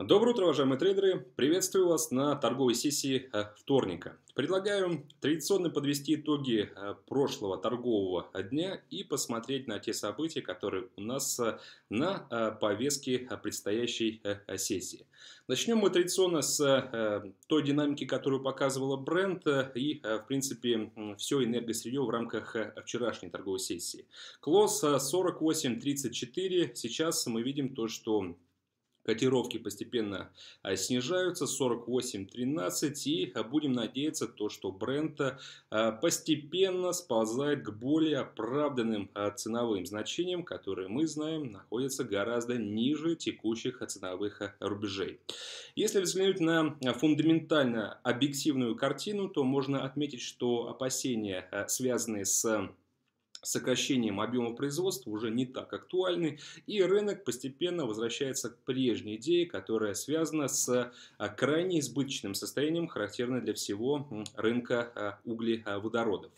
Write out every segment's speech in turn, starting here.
Доброе утро, уважаемые трейдеры! Приветствую вас на торговой сессии э, вторника. Предлагаю традиционно подвести итоги э, прошлого торгового э, дня и посмотреть на те события, которые у нас на повестке предстоящей сессии. Начнем мы традиционно с той динамики, которую показывала бренд и, в принципе, все энергосырье в рамках вчерашней торговой сессии. Клосс 48.34. Сейчас мы видим то, что котировки постепенно а, снижаются, 48.13, и а, будем надеяться, то, что бренд а, постепенно сползает к более оправданным ценовым значениям, которые мы знаем находятся гораздо ниже текущих ценовых рубежей. Если взглянуть на фундаментально объективную картину, то можно отметить, что опасения, связанные с сокращением объемов производства уже не так актуальны, и рынок постепенно возвращается к прежней идее, которая связана с а, крайне избыточным состоянием, характерным для всего рынка а, углеводородов.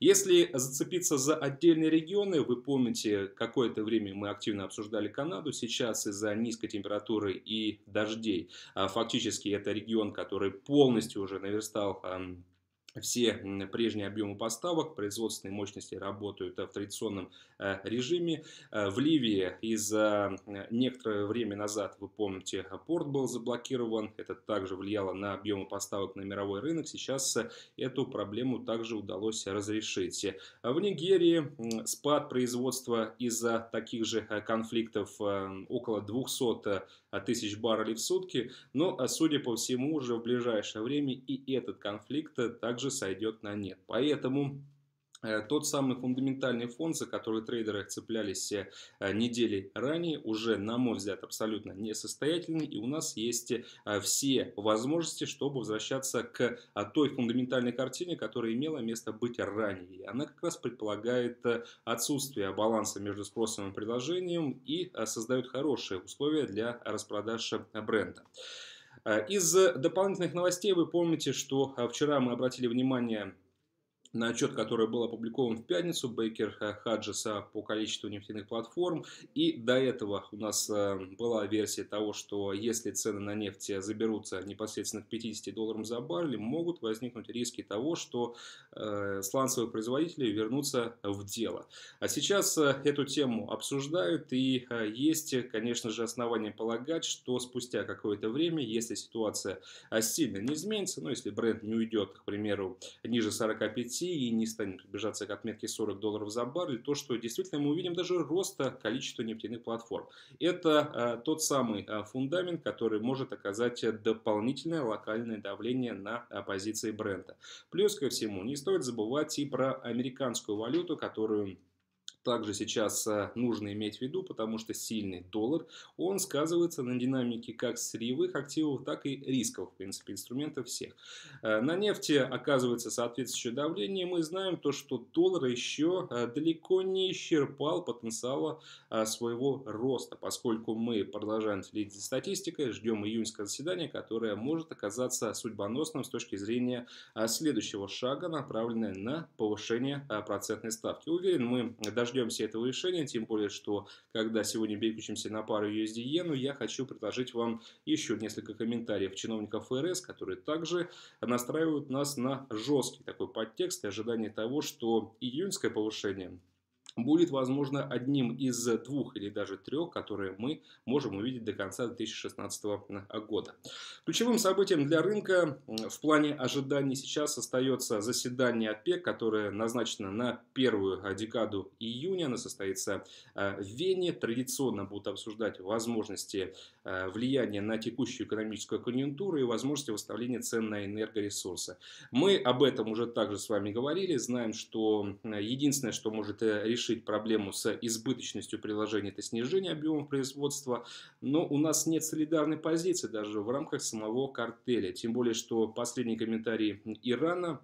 Если зацепиться за отдельные регионы, вы помните, какое-то время мы активно обсуждали Канаду, сейчас из-за низкой температуры и дождей, а, фактически это регион, который полностью уже наверстал все прежние объемы поставок, производственные мощности работают э, в традиционном э, режиме. Э, в Ливии из некоторое время назад, вы помните, порт был заблокирован. Это также влияло на объемы поставок на мировой рынок. Сейчас эту проблему также удалось разрешить. А в Нигерии спад производства из-за таких же конфликтов около 200 тысяч баррелей в сутки. Но, судя по всему, уже в ближайшее время и этот конфликт также также сойдет на нет. Поэтому э, тот самый фундаментальный фонд, за который трейдеры цеплялись все э, недели ранее, уже, на мой взгляд, абсолютно несостоятельный. И у нас есть э, все возможности, чтобы возвращаться к той фундаментальной картине, которая имела место быть ранее. И она как раз предполагает отсутствие баланса между спросом и предложением и создает хорошие условия для распродажи бренда. Э, из дополнительных новостей вы помните, что э, вчера мы обратили внимание на отчет, который был опубликован в пятницу, Бейкер э, Хаджеса по количеству нефтяных платформ. И до этого у нас э, была версия того, что если цены на нефть заберутся непосредственно к 50 долларам за баррель, могут возникнуть риски того, что э, сланцевые производители вернутся в дело. А сейчас эту тему обсуждают и есть, конечно же, основания полагать, что спустя какое-то время, если ситуация сильно не изменится, ну если бренд не уйдет, к примеру, ниже 45, России и не станем приближаться к отметке 40 долларов за баррель, то, что действительно мы увидим даже роста количества нефтяных платформ. Это э, тот самый э, фундамент, который может оказать дополнительное локальное давление на э, позиции бренда. Плюс ко всему, не стоит забывать и про американскую валюту, которую также сейчас э, нужно иметь в виду, потому что сильный доллар, он сказывается на динамике как сырьевых активов, так и рисковых, в принципе, инструментов всех. Э, на нефти оказывается соответствующее давление. Мы знаем то, что доллар еще э, далеко не исчерпал потенциала своего роста, поскольку мы продолжаем следить за статистикой, ждем июньское заседание, которое может оказаться судьбоносным с точки зрения следующего шага, направленное на повышение процентной ставки. Уверен, мы даже дождемся этого решения, тем более, что когда сегодня переключимся на пару USD иену, я хочу предложить вам еще несколько комментариев чиновников ФРС, которые также настраивают нас на жесткий такой подтекст и ожидание того, что июньское повышение будет, возможно, одним из двух или даже трех, которые мы можем увидеть до конца 2016 года. Ключевым событием для рынка в плане ожиданий сейчас остается заседание ОПЕК, которое назначено на первую декаду июня. Оно состоится э, в Вене. Традиционно будут обсуждать возможности э, влияния на текущую экономическую конъюнктуру и возможности восстановления цен на энергоресурсы. Мы об этом уже также с вами говорили. Знаем, что единственное, что может э, решить решить проблему с избыточностью приложений, это снижение объемов производства, но у нас нет солидарной позиции даже в рамках самого картеля, тем более, что последние комментарии Ирана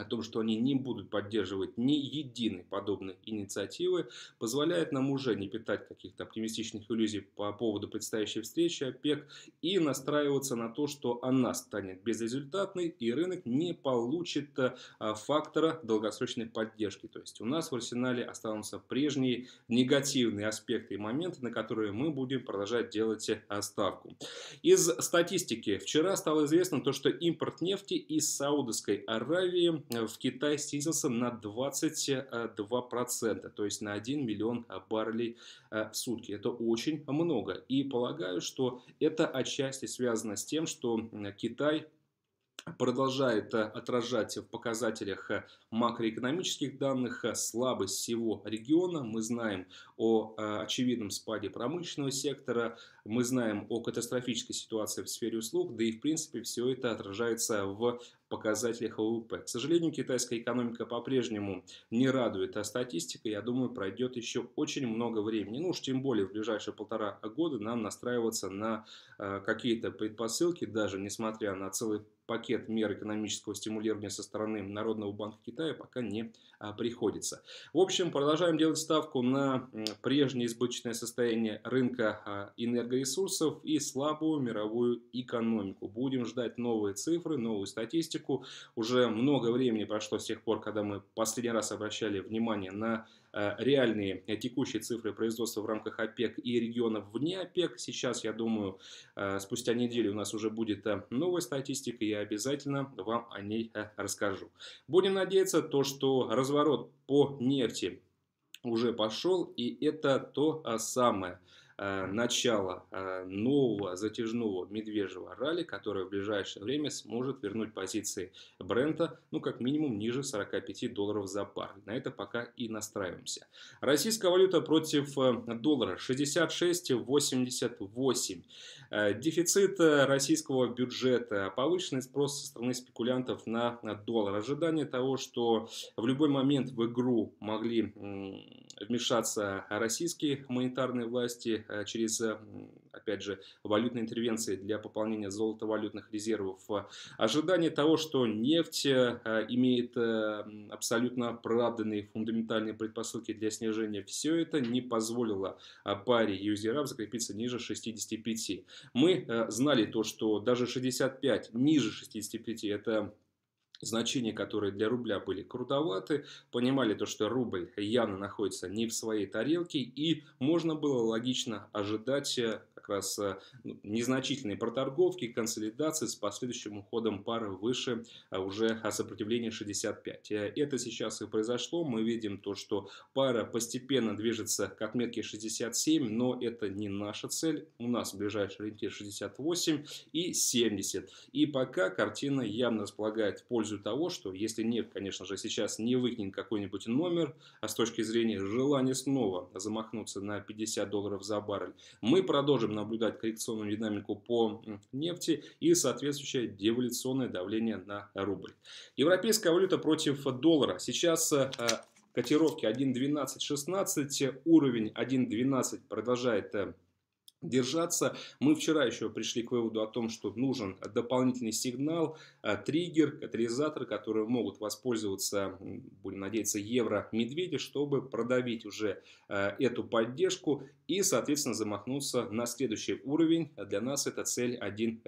о том, что они не будут поддерживать ни единой подобной инициативы, позволяет нам уже не питать каких-то оптимистичных иллюзий по поводу предстоящей встречи ОПЕК и настраиваться на то, что она станет безрезультатной и рынок не получит э, фактора долгосрочной поддержки. То есть у нас в арсенале останутся прежние негативные аспекты и моменты, на которые мы будем продолжать делать э, ставку. Из статистики вчера стало известно то, что импорт нефти из Саудовской Аравии Э, в Китае снизился на 22%, э, то есть на 1 миллион э, баррелей в сутки. Это очень много. И полагаю, что это отчасти связано с тем, что Китай продолжает э, отражать в показателях э, макроэкономических данных э, слабость всего региона. Мы знаем о очевидном спаде промышленного сектора, мы знаем о катастрофической ситуации в сфере услуг, да и в принципе все это отражается в показателях ВВП. К сожалению, китайская экономика по-прежнему не радует, а статистика, я думаю, пройдет еще очень много времени. Ну уж тем более в ближайшие полтора года нам настраиваться на какие-то предпосылки, даже несмотря на целый пакет мер экономического стимулирования со стороны Народного банка Китая пока не а, приходится. В общем, продолжаем делать ставку на прежнее избыточное состояние рынка а, энергоресурсов и слабую мировую экономику. Будем ждать новые цифры, новую статистику. Уже много времени прошло с тех пор, когда мы последний раз обращали внимание на Э, реальные э, текущие цифры производства в рамках ОПЕК и регионов вне ОПЕК. Сейчас, я думаю, э, спустя неделю у нас уже будет новая статистика, и я обязательно вам о ней расскажу. Будем надеяться, то, что разворот по нефти уже пошел, и это то самое – Э, начало э, нового затяжного медвежьего ралли, которое в ближайшее время сможет вернуть позиции бренда, ну, как минимум, ниже 45 долларов за баррель. На это пока и настраиваемся. Российская валюта против э, доллара 66,88. Дефицит российского бюджета, повышенный спрос со стороны спекулянтов на доллар, ожидание того, что в любой момент в игру могли вмешаться российские монетарные власти э, через, э, опять же, валютные интервенции для пополнения золотовалютных резервов. Ожидание того, что нефть э, имеет абсолютно оправданные фундаментальные предпосылки для снижения, все это не позволило паре USDRAV закрепиться ниже 65. Мы знали то, что даже 65, ниже 65 это значения, которые для рубля были крутоваты, понимали то, что рубль явно находится не в своей тарелке, и можно было логично ожидать э, раз э, ну, незначительные проторговки, консолидации с последующим уходом пары выше а, уже а, сопротивления 65. Э, это сейчас и произошло. Мы видим то, что пара постепенно движется к отметке 67, но это не наша цель. У нас ближайший ориентир 68 и 70. И пока картина явно располагает в пользу того, что если нефть, конечно же, сейчас не выкинет какой-нибудь номер, а с точки зрения желания снова замахнуться на 50 долларов за баррель, мы продолжим наблюдать коррекционную динамику по нефти и соответствующее девалюционное давление на рубль. Европейская валюта против доллара. Сейчас э, э, котировки 1.12.16, уровень 1.12 продолжает э, держаться. Мы вчера еще пришли к выводу о том, что нужен дополнительный сигнал, э, триггер, катализатор, которые могут воспользоваться, будем надеяться, евро-медведи, чтобы продавить уже э, эту поддержку и, соответственно, замахнуться на следующий уровень. Для нас это цель 1.10.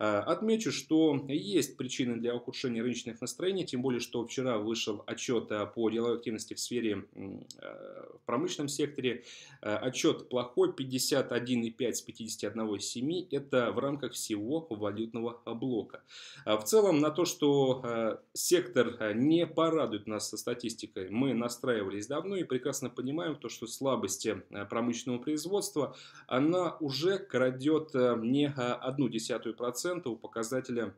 Э, отмечу, что есть причины для ухудшения рыночных настроений, тем более, что вчера вышел отчет по деловой активности в сфере в промышленном секторе. Отчет плохой, 50 51,5 с 51,7 это в рамках всего валютного блока. А в целом на то, что э, сектор э, не порадует нас со статистикой, мы настраивались давно и прекрасно понимаем то, что слабости э, промышленного производства, она уже крадет не одну десятую процента у показателя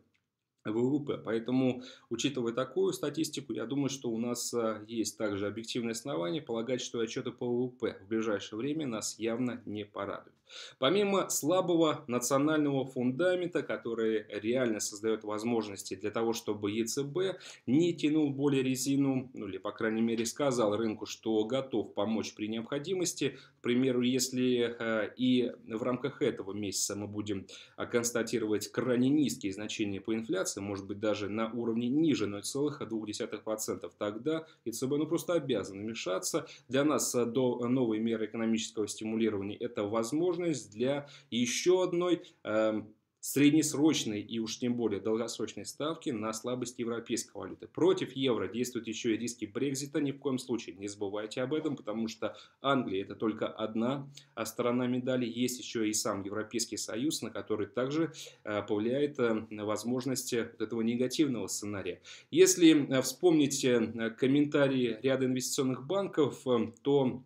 ВВП. Поэтому, учитывая такую статистику, я думаю, что у нас э, есть также объективные основания полагать, что отчеты по ВВП в ближайшее время нас явно не порадуют. Помимо слабого национального фундамента, который реально создает возможности для того, чтобы ЕЦБ не тянул более резину, ну или, по крайней мере, сказал рынку, что готов помочь при необходимости. К примеру, если э, и в рамках этого месяца мы будем э, констатировать крайне низкие значения по инфляции, инфляция может быть даже на уровне ниже 0,2%, тогда ЕЦБ ну, просто обязан вмешаться. Для нас э, до новой меры экономического стимулирования это возможность для еще одной э, среднесрочные и уж тем более долгосрочные ставки на слабость европейской валюты. Против евро действуют еще и риски Брекзита. Ни в коем случае не забывайте об этом, потому что Англия это только одна а сторона медали. Есть еще и сам Европейский Союз, на который также э, повлияет э, возможность вот этого негативного сценария. Если э, вспомнить комментарии ряда инвестиционных банков, то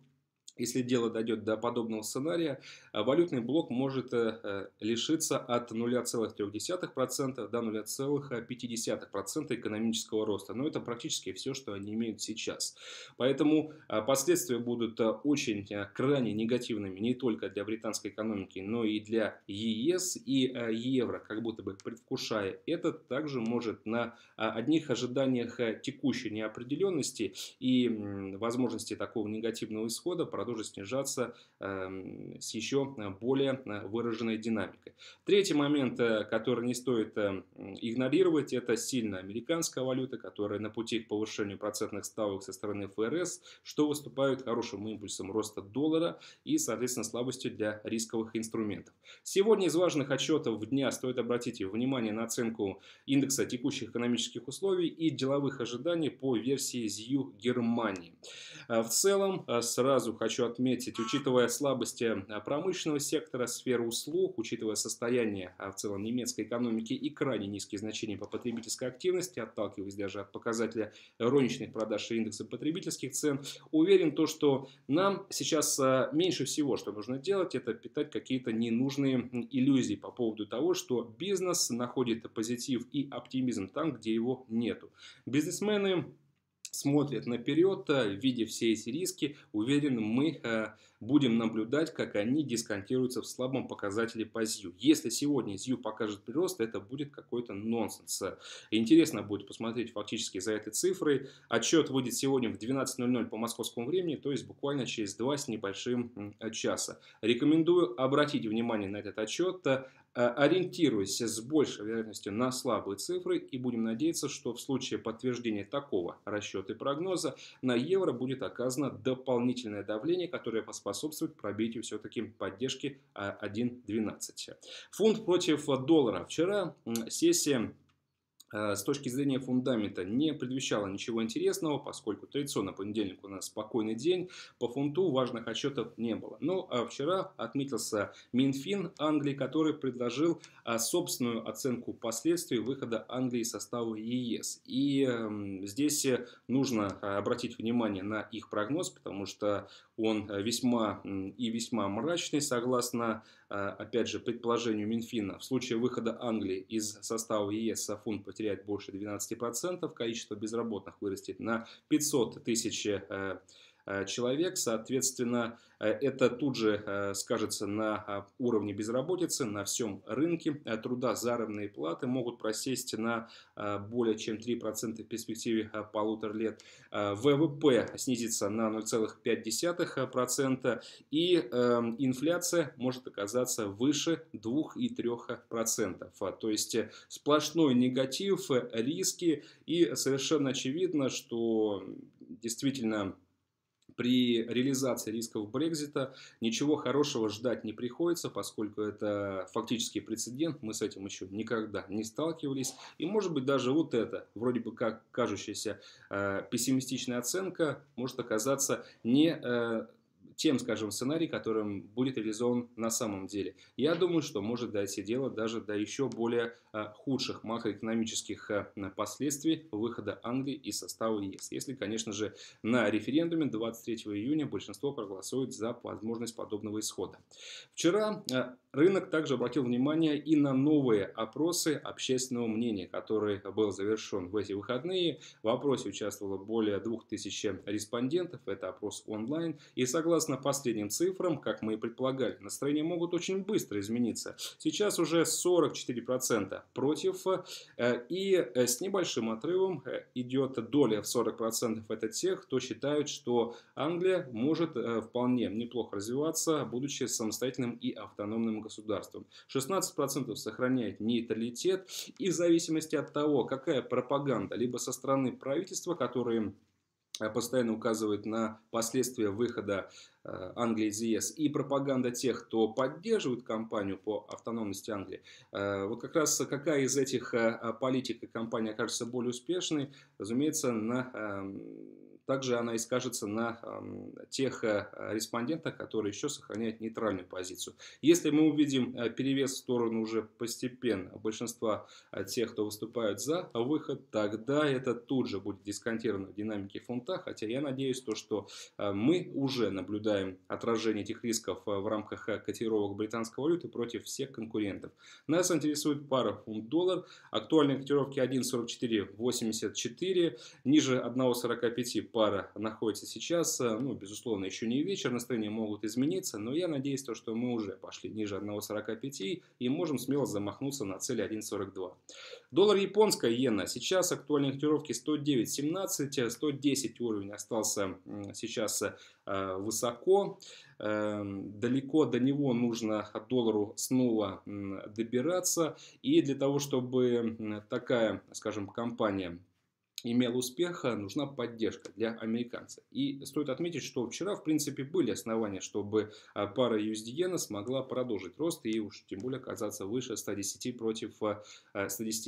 если дело дойдет до подобного сценария, э, валютный блок может э, э, лишиться от 0,3% до 0,5% экономического роста. Но это практически все, что они имеют сейчас. Поэтому последствия будут очень крайне негативными не только для британской экономики, но и для ЕС и евро. Как будто бы предвкушая это, также может на одних ожиданиях текущей неопределенности и возможности такого негативного исхода продолжит снижаться эм, с еще э, более э, выраженной динамикой. Третий момент, э, который не стоит эм, игнорировать, это сильная американская валюта, которая на пути к повышению процентных ставок со стороны ФРС, что выступает хорошим импульсом роста доллара и, соответственно, слабостью для рисковых инструментов. Сегодня из важных отчетов дня стоит обратить внимание на оценку индекса текущих экономических условий и деловых ожиданий по версии ZIU Германии. В целом, сразу хочу хочу отметить, учитывая слабости а, промышленного сектора, сферы услуг, учитывая состояние а, в целом немецкой экономики и крайне низкие значения по потребительской активности, отталкиваясь даже от показателя розничных продаж и индекса потребительских цен, уверен то, что нам сейчас а, меньше всего, что нужно делать, это питать какие-то ненужные иллюзии по поводу того, что бизнес находит позитив и оптимизм там, где его нету. Бизнесмены смотрят наперед, э, видя все эти риски, уверен, мы э, будем наблюдать, как они дисконтируются в слабом показателе по ZIU. Если сегодня ZIU покажет прирост, это будет какой-то нонсенс. Интересно будет посмотреть фактически за этой цифрой. Отчет выйдет сегодня в 12.00 по московскому времени, то есть буквально через два с небольшим часа. Рекомендую обратить внимание на этот отчет, Э, ориентируйся с большей вероятностью на слабые цифры и будем надеяться, что в случае подтверждения такого расчета и прогноза на евро будет оказано дополнительное давление, которое поспособствует пробитию все-таки поддержки 1.12. Э, Фунт против доллара. Вчера сессия Э, с точки зрения фундамента не предвещало ничего интересного, поскольку традиционно понедельник у нас спокойный день, по фунту важных отчетов не было. Но ну, а вчера отметился Минфин Англии, который предложил э, собственную оценку последствий выхода Англии из состава ЕС. И эм, здесь нужно э, обратить внимание на их прогноз, потому что он весьма и весьма мрачный, согласно а, опять же, предположению Минфина, в случае выхода Англии из состава ЕС фунт потеряет больше 12%, количество безработных вырастет на 500 тысяч э, Э, человек. Соответственно, э, это тут же э, скажется на а, уровне безработицы, на всем рынке труда заработные платы могут просесть на более чем 3% в перспективе полутора лет. ВВП снизится на 0,5% и эм, инфляция может оказаться выше 2,3%. То есть сплошной негатив, риски и совершенно очевидно, что действительно при реализации рисков Брекзита ничего хорошего ждать не приходится, поскольку это фактически прецедент, мы с этим еще никогда не сталкивались. И может быть даже вот это, вроде бы как кажущаяся э, пессимистичная оценка, может оказаться не э, тем, скажем, сценарий, которым будет реализован на самом деле. Я думаю, что может дойти дело даже до еще более а, худших макроэкономических а, последствий выхода Англии из состава ЕС. Если, конечно же, на референдуме 23 июня большинство проголосует за возможность подобного исхода. Вчера а, Рынок также обратил внимание и на новые опросы общественного мнения, который был завершен в эти выходные. В опросе участвовало более 2000 респондентов, это опрос онлайн. И согласно последним цифрам, как мы и предполагали, настроения могут очень быстро измениться. Сейчас уже 44% против, э, и э, с небольшим отрывом э, идет доля в 40% это тех, кто считают, что Англия может вполне неплохо развиваться, будучи самостоятельным и автономным государством. 16% сохраняет нейтралитет и в зависимости от того, какая пропаганда, либо со стороны правительства, которые э, постоянно указывает на последствия выхода э, Англии из ЕС и пропаганда тех, кто поддерживает кампанию по автономности Англии. Э, вот как раз какая из этих политик и компаний окажется более успешной, разумеется, на эм, также она и скажется на тех э, респондентах, которые еще сохраняют нейтральную позицию. Если мы увидим э, перевес в сторону уже постепенно большинства э, тех, кто выступает за выход, тогда это тут же будет дисконтировано в динамике фунта, хотя я надеюсь, то, что мы уже наблюдаем отражение этих рисков в рамках котировок британской валюты против всех конкурентов. Нас интересует пара фунт-доллар, актуальные котировки 1.4484, ниже 1.45 Пара находится сейчас. Э, ну, безусловно, еще не вечер, настроения могут измениться, но я надеюсь, то, что мы уже пошли ниже 1.45 и можем смело замахнуться на цели 1.42. Доллар японская иена. Сейчас актуальные котировки 109.17, 110 э, уровень остался сейчас э, высоко. Эм, далеко до него нужно доллару снова добираться. И для того, чтобы такая, скажем, компания имел успеха, нужна поддержка для американца. И стоит отметить, что вчера, в принципе, были основания, чтобы а, пара USD смогла продолжить рост и уж тем более оказаться выше 110, против, 110 а,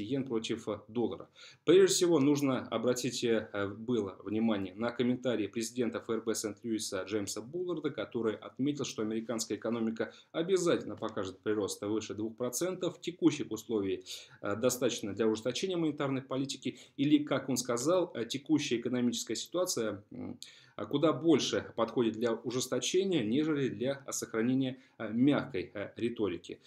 а, йен против доллара. Прежде всего, нужно обратить э, э, было внимание на комментарии президента ФРБ Сент-Льюиса Джеймса Булларда, который отметил, что американская экономика обязательно покажет прирост выше 2% в текущих условиях э, достаточно для ужесточения монетарной политики или, как он сказал, э, текущая экономическая ситуация а куда больше подходит для ужесточения, нежели для а, сохранения а, мягкой риторики.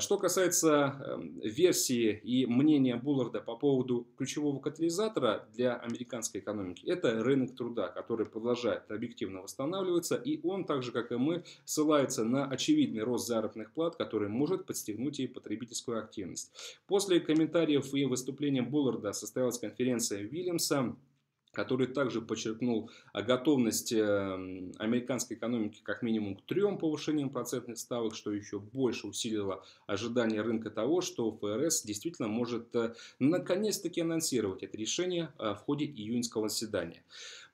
Что касается эм, версии и мнения Булларда по поводу ключевого катализатора для американской экономики, это рынок труда, который продолжает объективно восстанавливаться, и он, так же как и мы, ссылается на очевидный рост заработных плат, который может подстегнуть и потребительскую активность. После комментариев и выступления Булларда состоялась конференция Вильямса, который также подчеркнул готовность эм, американской экономики как минимум к трем повышениям процентных ставок, что еще больше усилило ожидание рынка того, что ФРС действительно может э, наконец-таки анонсировать это решение э, в ходе июньского заседания.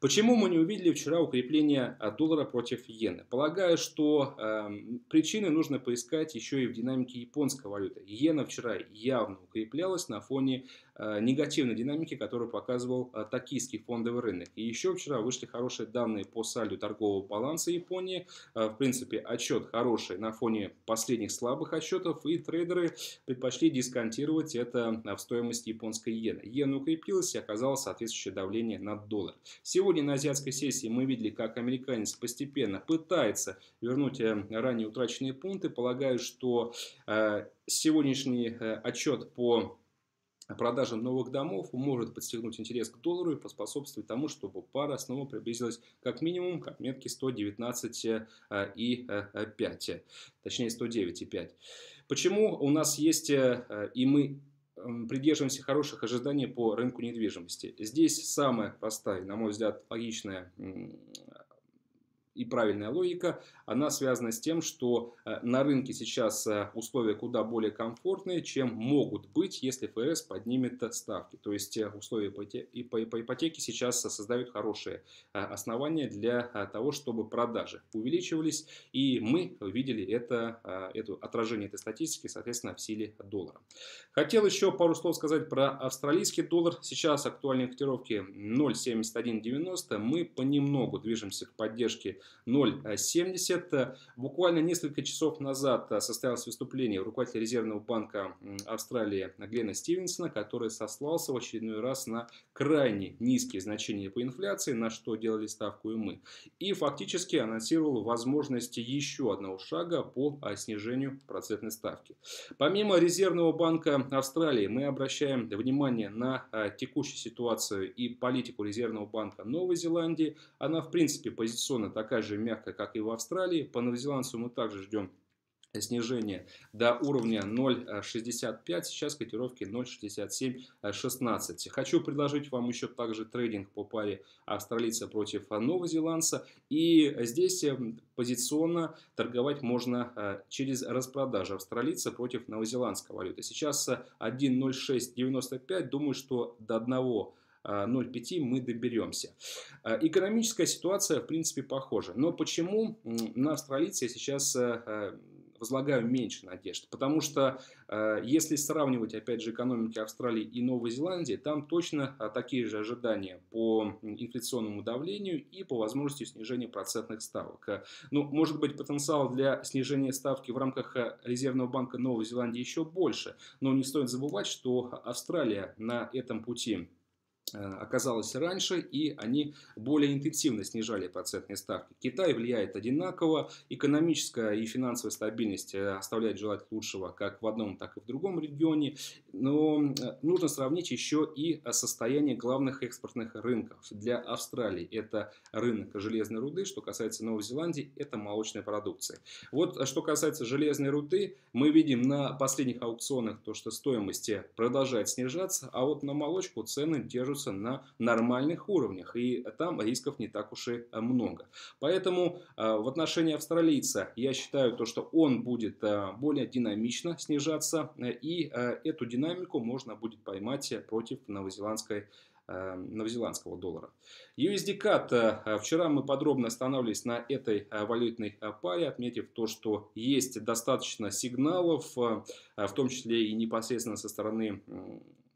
Почему мы не увидели вчера укрепление а, доллара против иены? Полагаю, что э, причины нужно поискать еще и в динамике японской валюты. Иена вчера явно укреплялась на фоне э, негативной динамики, которую показывал э, токийский фондовый рынок. И еще вчера вышли хорошие данные по сальду торгового баланса Японии. Э, в принципе, отчет хороший на фоне последних слабых отчетов, и трейдеры предпочли дисконтировать это э, в стоимости японской иены. Иена укрепилась и оказалось соответствующее давление на доллар. Сегодня Накануне на азиатской сессии мы видели, как американец постепенно пытается вернуть э, ранее утраченные пункты. Полагаю, что э, сегодняшний э, отчет по продажам новых домов может подстегнуть интерес к доллару и поспособствовать тому, чтобы пара снова приблизилась как минимум к отметке 119,5, точнее 109,5. Почему у нас есть и мы придерживаемся хороших ожиданий по рынку недвижимости. Здесь самая простая, на мой взгляд, логичная и правильная логика, она связана с тем, что э, на рынке сейчас э, условия куда более комфортные, чем могут быть, если ФРС поднимет ставки. То есть э, условия по ипотеке сейчас создают хорошие основания для того, чтобы продажи увеличивались. И мы видели это, это отражение этой статистики, соответственно, в силе доллара. Хотел еще пару слов сказать про австралийский доллар. Сейчас актуальные котировки 0.7190. Мы понемногу движемся к поддержке 0,70. Буквально несколько часов назад э, состоялось выступление руководителя Резервного банка Австралии Глена Стивенсона, который сослался в очередной раз на крайне низкие значения по инфляции, на что делали ставку и мы. И фактически анонсировал возможности еще одного шага по э, снижению процентной ставки. Помимо Резервного банка Австралии мы обращаем внимание на э, текущую ситуацию и политику Резервного банка Новой Зеландии. Она в принципе позиционно такая такая же мягкая, как и в Австралии. По новозеландцу мы также ждем снижение до уровня 0.65, сейчас котировки 0.6716. Хочу предложить вам еще также трейдинг по паре австралийца против новозеландца. И здесь э, позиционно торговать можно э, через распродажи австралийца против новозеландской валюты. Сейчас 1.0695, э, думаю, что до одного 0,5 а, мы доберемся. А, экономическая ситуация, в принципе, похожа. Но почему на австралийцы я сейчас э, э, возлагаю меньше надежд. Потому что э, если сравнивать, опять же, экономики Австралии и Новой Зеландии, там точно а, такие же ожидания по инфляционному давлению и по возможности снижения процентных ставок. А, ну, может быть, потенциал для снижения ставки в рамках Резервного банка Новой Зеландии еще больше, но не стоит забывать, что Австралия на этом пути Э, оказалось раньше, и они более интенсивно снижали процентные ставки. Китай влияет одинаково, экономическая и финансовая стабильность э, оставляет желать лучшего как в одном, так и в другом регионе, но э, нужно сравнить еще и состояние главных экспортных рынков. Для Австралии это рынок железной руды, что касается Новой Зеландии, это молочная продукция. Вот что касается железной руды, мы видим на последних аукционах то, что стоимости продолжает снижаться, а вот на молочку цены держат фиксируются на нормальных уровнях, и там рисков не так уж и э, много. Поэтому э, в отношении австралийца я считаю то, что он будет э, более динамично снижаться, и эту динамику можно будет поймать против новозеландской новозеландского доллара. USD-CAD. Вчера мы подробно останавливались на этой валютной паре, отметив то, что есть достаточно сигналов, в том числе и непосредственно со стороны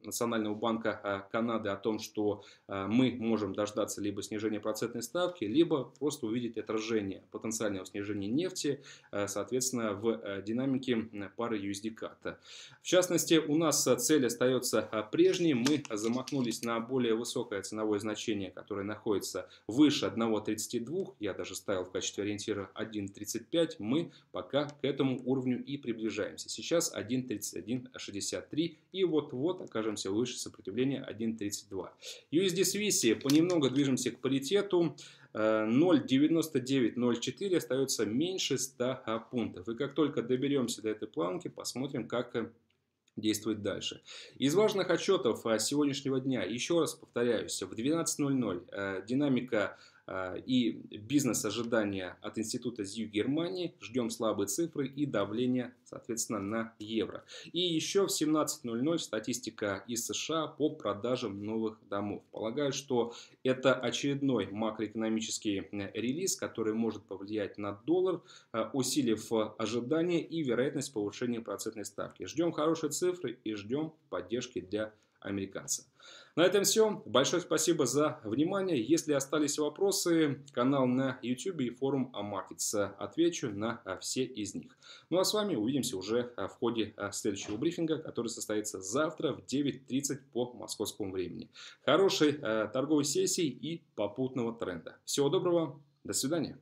Национального банка а, Канады о том, что а, мы можем дождаться либо снижения процентной ставки, либо просто увидеть отражение потенциального снижения нефти, а, соответственно, в динамике пары usd карта. В частности, у нас цель остается прежней. Мы замахнулись на более высокое ценовое значение, которое находится выше 1.32. Я даже ставил в качестве ориентира 1.35. Мы пока к этому уровню и приближаемся. Сейчас 1.31.63 и вот-вот окажемся все выше, сопротивление 1.32. USD Свиси понемногу движемся к паритету. 0.9904 э, остается меньше 100 пунктов. И как только доберемся до этой планки, посмотрим, как э, действовать дальше. Из важных отчетов э, сегодняшнего дня, еще раз повторяюсь, в 12.00 динамика а, и бизнес-ожидания от Института ЗЮ Германии. Ждем слабые цифры и давление, соответственно, на евро. И еще в 17.00 статистика из США по продажам новых домов. Полагаю, что это очередной макроэкономический э, релиз, который может повлиять на доллар, э, усилив э, ожидания и вероятность повышения процентной ставки. Ждем хорошие цифры и ждем поддержки для американца. На этом все. Большое спасибо за внимание. Если остались вопросы, канал на YouTube и форум Амаркетс. Отвечу на а, все из них. Ну а с вами увидимся уже а, в ходе а, следующего брифинга, который состоится завтра в 9.30 по московскому времени. Хорошей торговой сессии и попутного тренда. Всего доброго. До свидания.